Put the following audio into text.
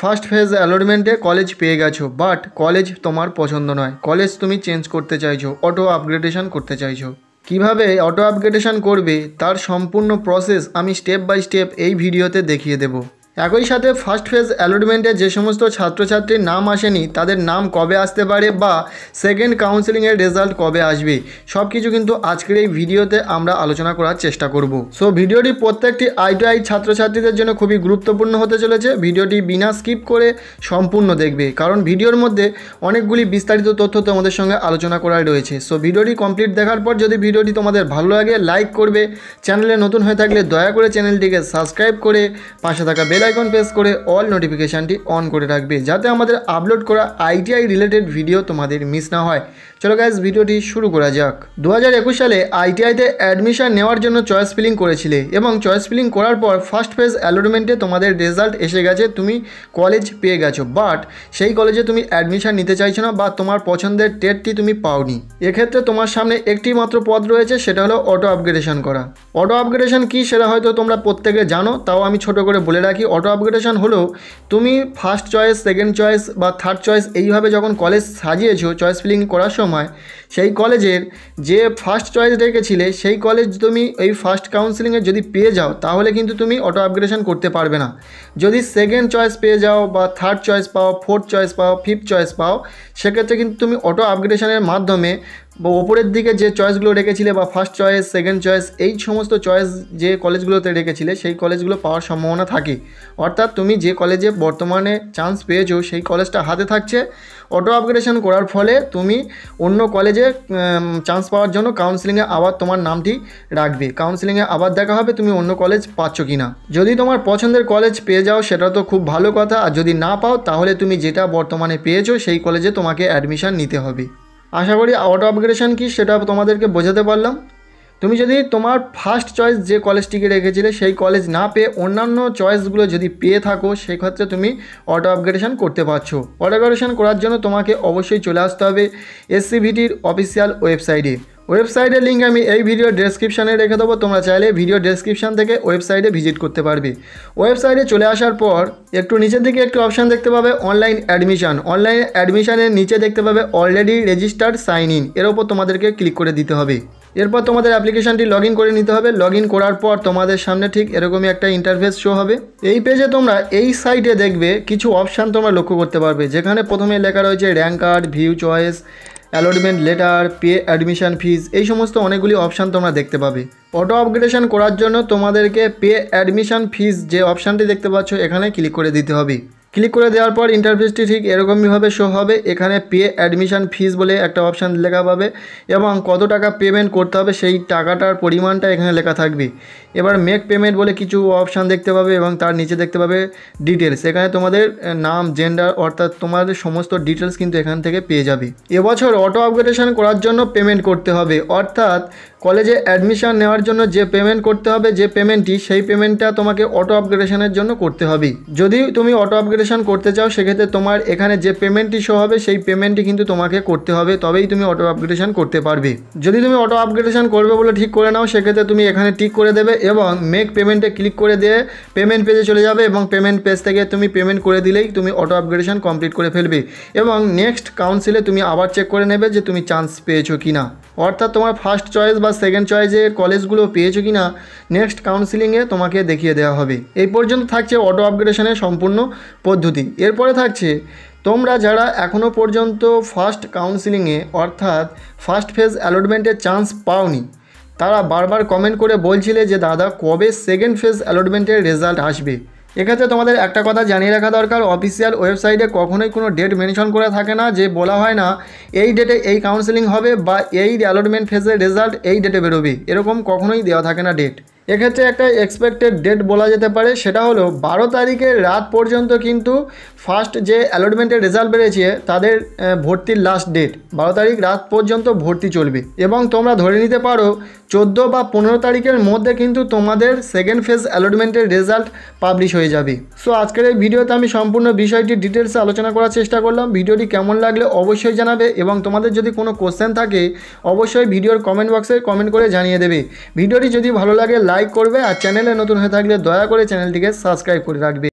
first phase অ্যালটমেন্টে college পেয়ে গেছো but college তোমার পছন্দ নয় কলেজ তুমি চেঞ্জ করতে চাইছো অটো আপগ্রেডেশন করতে চাইছো কিভাবে অটো আপগ্রেডেশন করবে তার সম্পূর্ণ প্রসেস আমি স্টেপ বাই স্টেপ এই ভিডিওতে দেখিয়ে দেবো একই সাথে ফার্স্ট ফেজ অ্যালটমেন্টে যে সমস্ত ছাত্রছাত্রীর নাম আসেনি তাদের নাম কবে আসতে পারে বা সেকেন্ড কাউন্সেলিংয়ের রেজাল্ট কবে আসবে সব কিছু কিন্তু আজকের এই ভিডিওতে আমরা আলোচনা করার চেষ্টা করব সো ভিডিওটি প্রত্যেকটি আইটিআই ছাত্রছাত্রীদের জন্য খুবই গুরুত্বপূর্ণ হতে চলেছে ভিডিওটি বিনা স্কিপ করে সম্পূর্ণ দেখবে কারণ ভিডিওর মধ্যে অনেকগুলি বিস্তারিত তথ্য তোমাদের সঙ্গে আলোচনা করা রয়েছে সো ভিডিওটি কমপ্লিট দেখার পর যদি ভিডিওটি তোমাদের ভালো লাগে লাইক করবে চ্যানেলে নতুন হয়ে থাকলে দয়া করে চ্যানেলটিকে সাবস্ক্রাইব করে পাশে থাকা বেল বেলাইকন প্রেস করে অল নোটিফিকেশানটি অন করে রাখবে যাতে আমাদের আপলোড করা আইটিআই রিলেটেড ভিডিও তোমাদের মিস না হয় চলো গ্যাস ভিডিওটি শুরু করা যাক দু সালে আইটিআইতে অ্যাডমিশন নেওয়ার জন্য চয়েস ফিলিং করেছিলে এবং চয়েস ফিলিং করার পর ফার্স্ট ফেজ অ্যালোটমেন্টে তোমাদের রেজাল্ট এসে গেছে তুমি কলেজ পেয়ে গেছো বাট সেই কলেজে তুমি অ্যাডমিশন নিতে চাইছো না বা তোমার পছন্দের টেটটি তুমি পাওনি এক্ষেত্রে তোমার সামনে একটি মাত্র পদ রয়েছে সেটা হলো অটো আপগ্রেডেশন করা অটো আপগ্রেডেশন কি সেটা হয়তো তোমরা প্রত্যেকে জানো তাও আমি ছোট করে বলে রাখি অটো আপগ্রেডেশন হলো তুমি ফার্স্ট চয়েস সেকেন্ড চয়েস বা থার্ড চয়েস এইভাবে যখন কলেজ সাজিয়েছো চয়েস ফিলিং করার সময় সেই কলেজের যে ফার্স্ট চয়েস রেখেছিলে সেই কলেজ তুমি এই ফার্স্ট কাউন্সিলিংয়ে যদি পেয়ে যাও তাহলে কিন্তু তুমি অটো আপগ্রেডেশন করতে পারবে না যদি সেকেন্ড চয়েস পেয়ে যাও বা থার্ড চয়েস পাও ফোর্থ চয়েস পাও ফিফথ চয়েস পাও সেক্ষেত্রে কিন্তু তুমি অটো আপগ্রেডেশনের মাধ্যমে ওপরের দিকে যে চয়েসগুলো রেখেছিলে বা ফার্স্ট চয়েস সেকেন্ড চয়েস এই সমস্ত চয়েস যে কলেজগুলোতে রেখেছিলে সেই কলেজগুলো পাওয়ার সম্ভাবনা থাকে অর্থাৎ তুমি যে কলেজে বর্তমানে চান্স পেয়েছো সেই কলেজটা হাতে থাকছে অটো আপগ্রেডেশন করার ফলে তুমি অন্য কলেজে চান্স পাওয়ার জন্য কাউন্সিলিংয়ে আবার তোমার নামটি রাখবে কাউন্সিলিংয়ে আবার দেখা হবে তুমি অন্য কলেজ পাচ্ছ কি না যদি তোমার পছন্দের কলেজ পেয়ে যাও সেটা তো খুব ভালো কথা আর যদি না পাও তাহলে তুমি যেটা বর্তমানে পেয়েছো সেই কলেজে তোমাকে অ্যাডমিশান নিতে হবে আশা করি অটো আপগ্রেডেশন কী সেটা তোমাদেরকে বোঝাতে পারলাম তুমি যদি তোমার ফার্স্ট চয়েস যে কলেজটিকে রেখেছিলে সেই কলেজ না পেয়ে অন্যান্য চয়েসগুলো যদি পেয়ে থাকো সেক্ষেত্রে তুমি অটো আপগ্রেডেশন করতে পারছো অটো আপগ্রেডেশন করার জন্য তোমাকে অবশ্যই চলে আসতে হবে এসসিভিটির অফিসিয়াল ওয়েবসাইটে ওয়েবসাইটের লিঙ্ক আমি এই ভিডিও ডেসক্রিপশানে রেখে দেবো তোমরা চাইলে ভিডিও ডেসক্রিপশান থেকে ওয়েবসাইটে ভিজিট করতে পারবে ওয়েবসাইটে চলে আসার পর একটু নিচের দিকে একটু অপশান দেখতে পাবে অনলাইন অ্যাডমিশান অনলাইন অ্যাডমিশানের নিচে দেখতে পাবে অলরেডি রেজিস্টার্ড সাইন ইন এর ওপর তোমাদেরকে ক্লিক করে দিতে হবে এরপর তোমাদের অ্যাপ্লিকেশানটি লগ করে নিতে হবে লগ করার পর তোমাদের সামনে ঠিক এরকমই একটা ইন্টারফেস শো হবে এই পেজে তোমরা এই সাইটে দেখবে কিছু অপশান তোমরা লক্ষ্য করতে পারবে যেখানে প্রথমে লেখা রয়েছে rank card view choice allotment letter pay admission fees এই সমস্ত অনেকগুলি অপশান তোমরা দেখতে পাবে অটো আপগ্রেডেশন করার জন্য তোমাদেরকে পে অ্যাডমিশন ফিজ যে অপশানটি দেখতে পাচ্ছ এখানে ক্লিক করে দিতে হবে ক্লিক করে দেওয়ার পর ইন্টারফেসটি ঠিক এরকমইভাবে শো হবে এখানে পে অ্যাডমিশান ফিস বলে একটা অপশান লেখা পাবে এবং কত টাকা পেমেন্ট করতে হবে সেই টাকাটার পরিমাণটা এখানে লেখা থাকবে এবার মেক পেমেন্ট বলে কিছু অপশান দেখতে পাবে এবং তার নিচে দেখতে পাবে ডিটেলস এখানে তোমাদের নাম জেন্ডার অর্থাৎ তোমাদের সমস্ত ডিটেলস কিন্তু এখান থেকে পেয়ে যাবে এবছর অটো আপগ্রেডেশন করার জন্য পেমেন্ট করতে হবে অর্থাৎ কলেজে অ্যাডমিশান নেওয়ার জন্য যে পেমেন্ট করতে হবে যে পেমেন্টটি সেই পেমেন্টটা তোমাকে অটো আপগ্রেডেশানের জন্য করতে হবে যদি তুমি অটো আপগ্রেড অটোমেশন করতে চাও সেক্ষেত্রে তোমার এখানে যে পেমেন্টটি শো হবে সেই পেমেন্টটি কিন্তু তোমাকে করতে হবে তবেই তুমি অটো আপগ্রেডেশন করতে পারবে যদি তুমি অটো আপগ্রেডেশন করবে বলে ঠিক করে নাও সেক্ষেত্রে তুমি এখানে টিক করে দেবে এবং মেক পেমেন্টে ক্লিক করে দিয়ে পেমেন্ট পেজে চলে যাবে এবং পেমেন্ট পেজ থেকে তুমি পেমেন্ট করে দিলেই তুমি অটো আপগ্রেডেশন কমপ্লিট করে ফেলবে এবং নেক্সট কাউন্সিলে তুমি আবার চেক করে নেবে যে তুমি চান্স পেয়েছো কি না অর্থাৎ তোমার ফার্স্ট চয়েস বা সেকেন্ড চয়েসের কলেজগুলো পেয়েছো কি না নেক্সট কাউন্সিলিংয়ে তোমাকে দেখিয়ে দেওয়া হবে এই পর্যন্ত থাকছে অটো আপগ্রেডেশনের সম্পূর্ণ পদ্ধতি এরপরে থাকছে তোমরা যারা এখনও পর্যন্ত ফার্স্ট কাউন্সিলিংয়ে অর্থাৎ ফার্স্ট ফেজ অ্যালটমেন্টের চান্স পাওনি তারা বারবার কমেন্ট করে বলছিলে যে দাদা কবে সেকেন্ড ফেজ অ্যালটমেন্টের রেজাল্ট আসবে এক্ষেত্রে তোমাদের একটা কথা জানিয়ে রাখা দরকার অফিসিয়াল ওয়েবসাইটে কখনোই কোনো ডেট মেনশন করা থাকে না যে বলা হয় না এই ডেটে এই কাউন্সেলিং হবে বা এই অ্যালটমেন্ট ফেজের রেজাল্ট এই ডেটে বেরোবে এরকম কখনোই দেওয়া থাকে না ডেট এক্ষেত্রে একটা এক্সপেক্টেড ডেট বলা যেতে পারে সেটা হলো বারো তারিখের রাত পর্যন্ত কিন্তু ফার্স্ট যে অ্যালটমেন্টের রেজাল্ট বেড়েছে তাদের ভর্তির লাস্ট ডেট বারো তারিখ রাত পর্যন্ত ভর্তি চলবে এবং তোমরা ধরে নিতে পারো চোদ্দো বা পনেরো তারিখের মধ্যে কিন্তু তোমাদের সেকেন্ড ফেজ অ্যালটমেন্টের রেজাল্ট পাবলিশ হয়ে যাবে সো আজকের এই ভিডিওতে আমি সম্পূর্ণ বিষয়টি ডিটেলসে আলোচনা করার চেষ্টা করলাম ভিডিওটি কেমন লাগলে অবশ্যই জানাবে এবং তোমাদের যদি কোনো কোশ্চেন থাকে অবশ্যই ভিডিওর কমেন্ট বক্সে কমেন্ট করে জানিয়ে দেবে ভিডিওটি যদি ভালো লাগে লাইক করবে আর চ্যানেলে নতুন হয়ে থাকলে দয়া করে চ্যানেলটিকে সাবস্ক্রাইব করে রাখবে